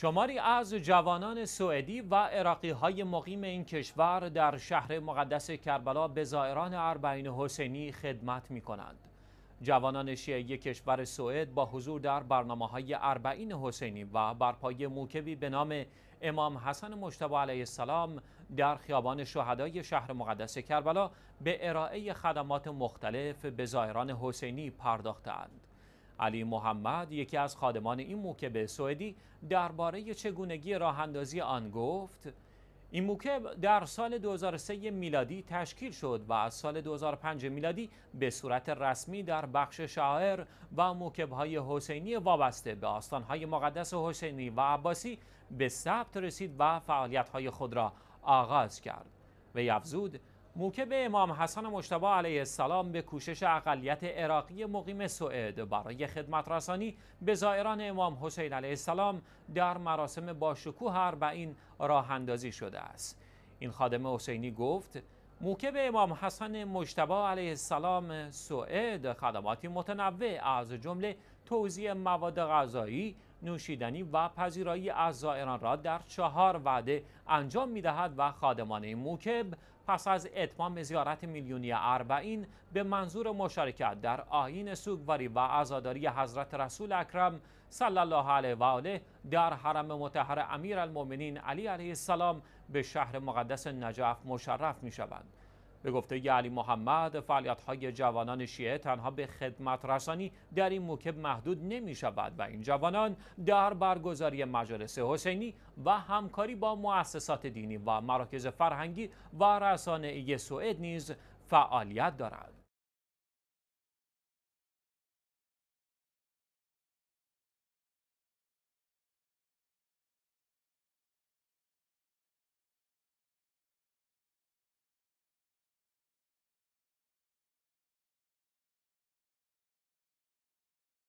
شماری از جوانان سوئدی و عراقی های مقیم این کشور در شهر مقدس کربلا به زائران اربعین حسینی خدمت می کنند. جوانان شیعه کشور سوئد با حضور در برنامه های اربعین حسینی و برپای موکبی به نام امام حسن مشتبه علیه السلام در خیابان شهدای شهر مقدس کربلا به ارائه خدمات مختلف به زائران حسینی پرداختند. علی محمد یکی از خادمان این موکب سوئدی درباره چگونگی راه اندازی آن گفت این موکب در سال 2003 میلادی تشکیل شد و از سال 2005 میلادی به صورت رسمی در بخش شاعر و های حسینی وابسته به آستانهای مقدس حسینی و عباسی به ثبت رسید و فعالیتهای خود را آغاز کرد. و افزود موکب امام حسن مجتبی علیه السلام به کوشش اقلیت عراقی مقیم سوئد برای خدمت رسانی به زائران امام حسین علیه السلام در مراسم باشکوه این راه اندازی شده است این خادم حسینی گفت موکب امام حسن مجتبی علیه السلام سوئد خدماتی متنوع از جمله توزیع مواد غذایی نوشیدنی و پذیرایی از زائران را در چهار وعده انجام می دهد و خادمان موکب پس از اتمام زیارت میلیونی اربعین به منظور مشارکت در آین سوگواری و ازاداری حضرت رسول اکرم صلی الله علیه و آله در حرم متحر امیر علی علیه السلام به شهر مقدس نجف مشرف می شوند. به گفته علی محمد فعالیت های جوانان شیعه تنها به خدمت رسانی در این موکب محدود نمی شود و این جوانان در برگزاری مجالس حسینی و همکاری با مؤسسات دینی و مراکز فرهنگی و رسانه سوئد نیز فعالیت دارند.